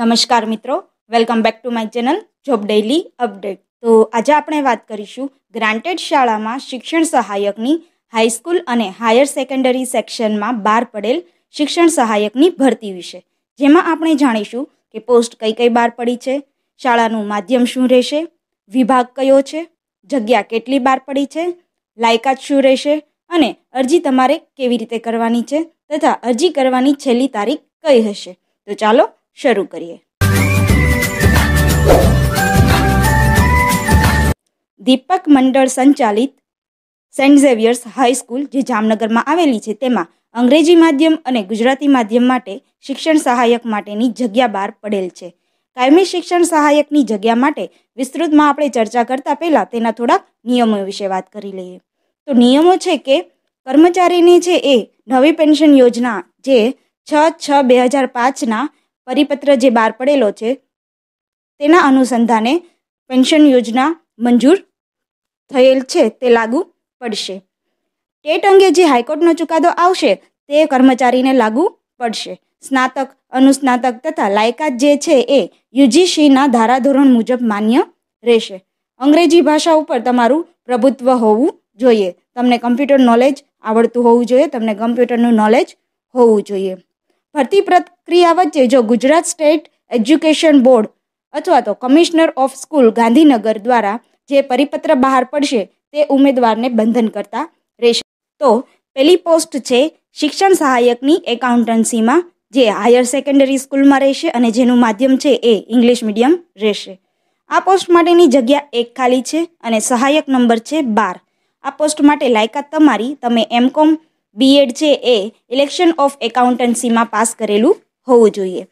નમસ્કાર મિત્રો welcome back to my channel job daily update તો આજે આપણે વાત કરીશું ગ્રાન્ટેડ શાળામાં શિક્ષણ સહાયકની હાઈસ્કૂલ અને હાયર સેકન્ડરી સેક્શનમાં બહાર પડેલ શિક્ષણ સહાયકની ભરતી વિશે જેમાં આપણે જાણીશું કે પોસ્ટ કઈ કઈ બહાર પડી છે શાળાનું માધ્યમ શું રહેશે વિભાગ કયો છે જગ્યા કેટલી બહાર પડી છે લાયકાત શું રહેશે અને અરજી તમારે કેવી રીતે કરવાની છે તથા અરજી કરવાની છેલ્લી તારીખ કઈ હશે તો ચાલો શરૂ કરીએ દીપક મંડળ સંચાલિત સેન્ટ ઝેવિયર્સ હાઈસ્કૂલ જે જામનગરમાં આવેલી છે તેમાં અંગ્રેજી માધ્યમ અને ગુજરાતી માધ્યમ માટે શિક્ષણ સહાયક માટેની જગ્યા બહાર પડેલ છે કાયમી શિક્ષણ સહાયકની જગ્યા માટે વિસ્તૃતમાં આપણે ચર્ચા કરતા પહેલાં તેના થોડા નિયમો વિશે વાત કરી લઈએ તો નિયમો છે કે કર્મચારીની છે એ નવી પેન્શન યોજના જે છ છ બે હજાર પાંચના પરિપત્ર જે બહાર પડેલો છે તેના અનુસંધાને પેન્શન યોજના મંજૂર થયેલ છે તે લાગુ પડશે ટેટ અંગે જે હાઈકોર્ટનો ચુકાદો આવશે તે કર્મચારીને લાગુ પડશે સ્નાતક અનુસ્નાતક તથા લાયકાત જે છે એ યુજીસીના ધારાધોરણ મુજબ માન્ય રહેશે અંગ્રેજી ભાષા ઉપર તમારું પ્રભુત્વ હોવું જોઈએ તમને કમ્પ્યુટર નોલેજ આવડતું હોવું જોઈએ તમને કમ્પ્યુટરનું નોલેજ હોવું જોઈએ ભરતી પ્રત પ્રક્રિયા વચ્ચે જો ગુજરાત સ્ટેટ એજ્યુકેશન બોર્ડ અથવા તો કમિશનર ઓફ સ્કૂલ ગાંધીનગર દ્વારા જે પરિપત્ર બહાર પડશે તે ઉમેદવારને બંધન કરતા રહેશે તો પહેલી પોસ્ટ છે શિક્ષણ સહાયકની એકાઉન્ટન્સીમાં જે હાયર સેકન્ડરી સ્કૂલમાં રહેશે અને જેનું માધ્યમ છે એ ઇંગ્લિશ મીડિયમ રહેશે આ પોસ્ટ માટેની જગ્યા એક ખાલી છે અને સહાયક નંબર છે બાર આ પોસ્ટ માટે લાયકાત તમારી તમે એમકોમ બીએડ છે એ ઇલેક્શન ઓફ એકાઉન્ટન્સીમાં પાસ કરેલું હોવું જોઈએ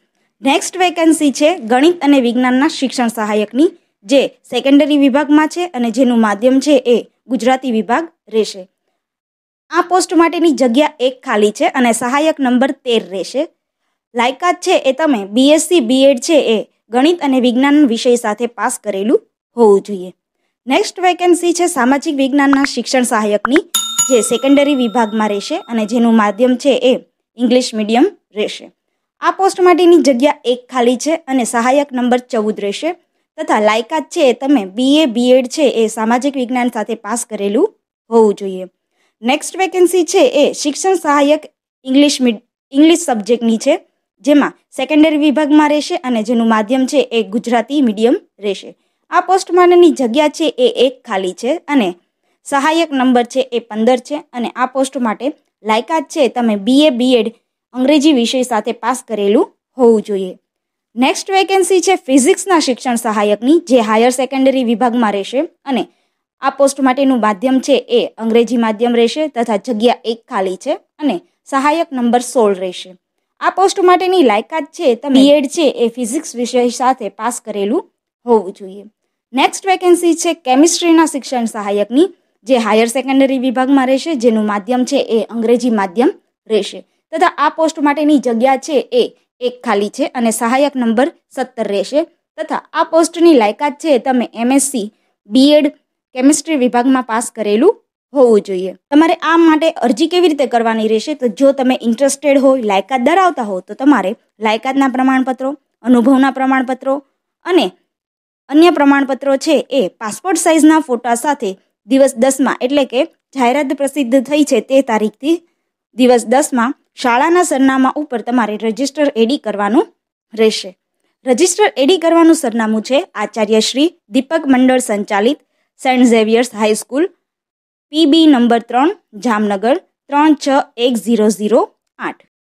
નેક્સ્ટ વેકેન્સી છે ગણિત અને વિજ્ઞાનના શિક્ષણ સહાયકની જે સેકન્ડરી વિભાગમાં છે અને જેનું માધ્યમ છે એ ગુજરાતી વિભાગ રહેશે આ પોસ્ટ માટેની જગ્યા એક ખાલી છે અને સહાયક નંબર તેર રહેશે લાયકાત છે એ તમે બીએસસી બીએડ છે એ ગણિત અને વિજ્ઞાન વિષય સાથે પાસ કરેલું હોવું જોઈએ નેક્સ્ટ વેકેન્સી છે સામાજિક વિજ્ઞાનના શિક્ષણ સહાયકની જે સેકન્ડરી વિભાગમાં રહેશે અને જેનું માધ્યમ છે એ ઇંગ્લિશ મીડિયમ રહેશે આ પોસ્ટ માટેની જગ્યા એક ખાલી છે અને સહાયક નંબર ચૌદ રહેશે તથા લાયકાત છે તમે બીએ બીએડ છે એ સામાજિક વિજ્ઞાન સાથે પાસ કરેલું હોવું જોઈએ નેક્સ્ટ વેકેન્સી છે એ શિક્ષણ સહાયક ઇંગ્લિશ ઇંગ્લિશ સબ્જેક્ટની છે જેમાં સેકન્ડરી વિભાગમાં રહેશે અને જેનું માધ્યમ છે એ ગુજરાતી મીડિયમ રહેશે આ પોસ્ટ માટેની જગ્યા છે એ એક ખાલી છે અને સહાયક નંબર છે એ પંદર છે અને આ પોસ્ટ માટે લાયકાત છે તમે બીએ બીએડ અંગ્રેજી વિષય સાથે પાસ કરેલું હોવું જોઈએ નેક્સ્ટ વેકેન્સી છે ફિઝિક્સના શિક્ષણ સહાયકની જે હાયર સેકન્ડરી વિભાગમાં રહેશે અને આ પોસ્ટ માટેનું માધ્યમ છે એ અંગ્રેજી માધ્યમ રહેશે તથા જગ્યા એક ખાલી છે અને સહાયક નંબર સોળ રહેશે આ પોસ્ટ માટેની લાયકાત છે તમે એડ છે એ ફિઝિક્સ વિષય સાથે પાસ કરેલું હોવું જોઈએ નેક્સ્ટ વેકેન્સી છે કેમિસ્ટ્રીના શિક્ષણ સહાયકની જે હાયર સેકન્ડરી વિભાગમાં રહેશે જેનું માધ્યમ છે એ અંગ્રેજી માધ્યમ રહેશે તથા આ પોસ્ટ માટેની જગ્યા છે એ એક ખાલી છે અને સહાયક નંબર સત્તર રહેશે તથા આ પોસ્ટની લાયકાત છે તમે એમએસસી બીએડ કેમિસ્ટ્રી વિભાગમાં પાસ કરેલું હોવું જોઈએ તમારે આ માટે અરજી કેવી રીતે કરવાની રહેશે તો જો તમે ઇન્ટરેસ્ટેડ હોય લાયકાત ધરાવતા હો તો તમારે લાયકાતના પ્રમાણપત્રો અનુભવના પ્રમાણપત્રો અને અન્ય પ્રમાણપત્રો છે એ પાસપોર્ટ સાઇઝના ફોટા સાથે દિવસ દસમાં એટલે કે જાહેરાત પ્રસિદ્ધ થઈ છે તે તારીખથી દિવસ દસમાં શાળાના સરનામા ઉપર તમારે રજિસ્ટર એડી કરવાનું રહેશે રજિસ્ટર એડી કરવાનું સરનામું છે આચાર્ય શ્રી દીપક મંડળ સંચાલિત Saint Xavier's high school PB number ત્રણ જામનગર ત્રણ છ એક ઝીરો ઝીરો આઠ